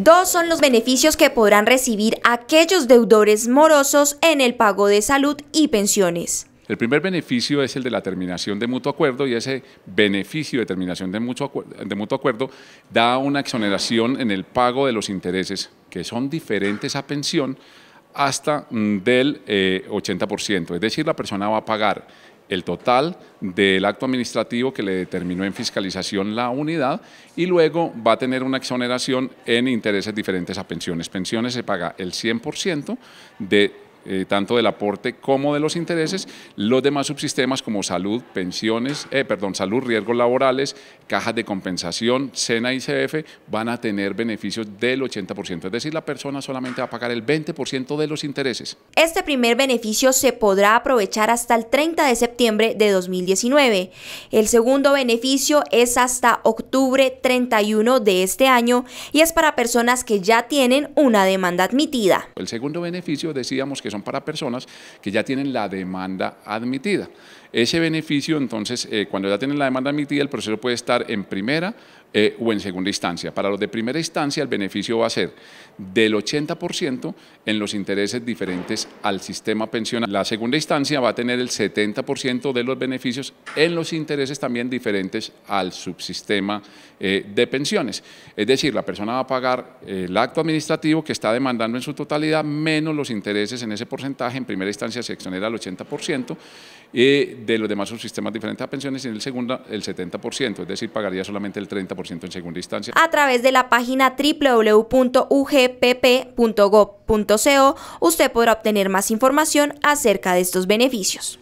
Dos son los beneficios que podrán recibir aquellos deudores morosos en el pago de salud y pensiones. El primer beneficio es el de la terminación de mutuo acuerdo y ese beneficio de terminación de mutuo, acuerdo, da una exoneración en el pago de los intereses que son diferentes a pensión hasta mm, del 80%. Eh, es decir, la persona va a pagar el total del acto administrativo que le determinó en fiscalización la unidad y luego va a tener una exoneración en intereses diferentes a pensiones. Pensiones se paga el 100% de eh, tanto del aporte como de los intereses, los demás subsistemas como salud, pensiones, eh, perdón, salud, riesgos laborales, cajas de compensación, SENA y CF van a tener beneficios del 80%, es decir, la persona solamente va a pagar el 20% de los intereses. Este primer beneficio se podrá aprovechar hasta el 30 de septiembre de 2019. El segundo beneficio es hasta octubre 31 de este año y es para personas que ya tienen una demanda admitida. El segundo beneficio decíamos que son para personas que ya tienen la demanda admitida. Ese beneficio, entonces, eh, cuando ya tienen la demanda admitida, el proceso puede estar en primera eh, o en segunda instancia. Para los de primera instancia, el beneficio va a ser del 80% en los intereses diferentes al sistema pensional. La segunda instancia va a tener el 70% de los beneficios en los intereses también diferentes al subsistema eh, de pensiones. Es decir, la persona va a pagar eh, el acto administrativo que está demandando en su totalidad menos los intereses en ese porcentaje. En primera instancia se exonera al 80% y de los demás sistemas diferentes a pensiones en el segundo el 70%, es decir, pagaría solamente el 30% en segunda instancia. A través de la página www.ugpp.gov.co usted podrá obtener más información acerca de estos beneficios.